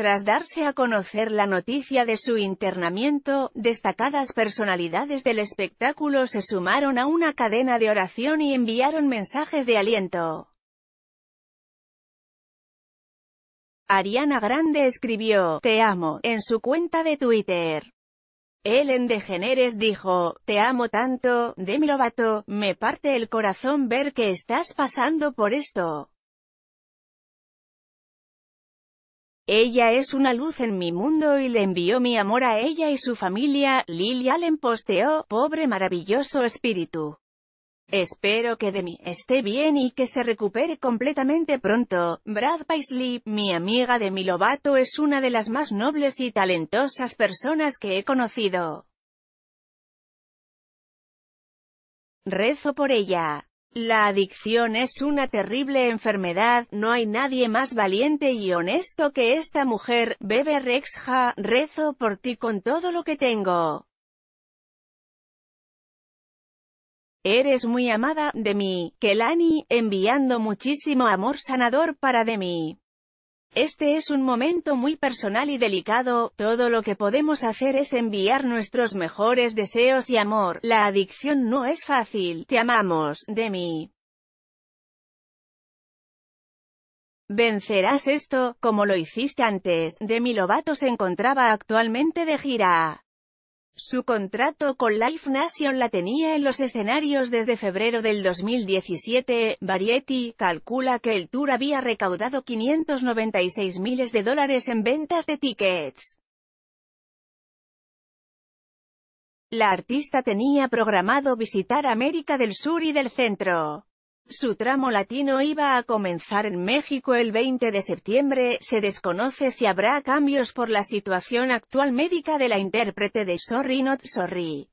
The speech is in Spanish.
Tras darse a conocer la noticia de su internamiento, destacadas personalidades del espectáculo se sumaron a una cadena de oración y enviaron mensajes de aliento. Ariana Grande escribió, Te amo, en su cuenta de Twitter. Ellen DeGeneres dijo, Te amo tanto, Demi Lovato, me parte el corazón ver que estás pasando por esto. Ella es una luz en mi mundo y le envió mi amor a ella y su familia, Lily Allen posteó, pobre maravilloso espíritu. Espero que de mí esté bien y que se recupere completamente pronto. Brad Paisley, mi amiga de Milovato es una de las más nobles y talentosas personas que he conocido. Rezo por ella. La adicción es una terrible enfermedad, no hay nadie más valiente y honesto que esta mujer, bebe Rexha, rezo por ti con todo lo que tengo. Eres muy amada, de mí, Kelani, enviando muchísimo amor sanador para de mí. Este es un momento muy personal y delicado, todo lo que podemos hacer es enviar nuestros mejores deseos y amor, la adicción no es fácil, te amamos, Demi. Vencerás esto, como lo hiciste antes, Demi Lovato se encontraba actualmente de gira. Su contrato con Life Nation la tenía en los escenarios desde febrero del 2017. Variety calcula que el tour había recaudado 596 miles de dólares en ventas de tickets. La artista tenía programado visitar América del Sur y del Centro. Su tramo latino iba a comenzar en México el 20 de septiembre, se desconoce si habrá cambios por la situación actual médica de la intérprete de Sorry Not Sorry.